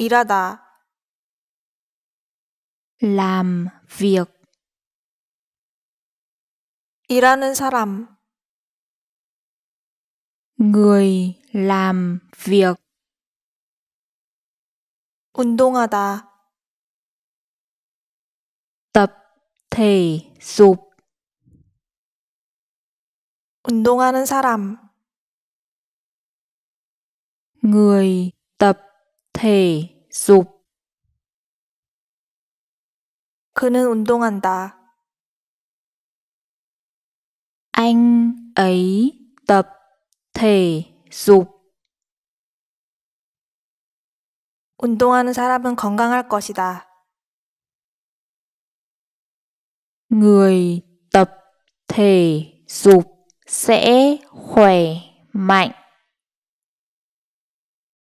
일하다 làm việc 일하는 사람 người làm việc 운동하다 tập thể dục 운동하는 사람 người tập 페이 솝 그는 운동한다. anh ấy tập thể dục. 운동하는 사람은 건강할 것이다. Người tập thể dục sẽ khỏe mạnh.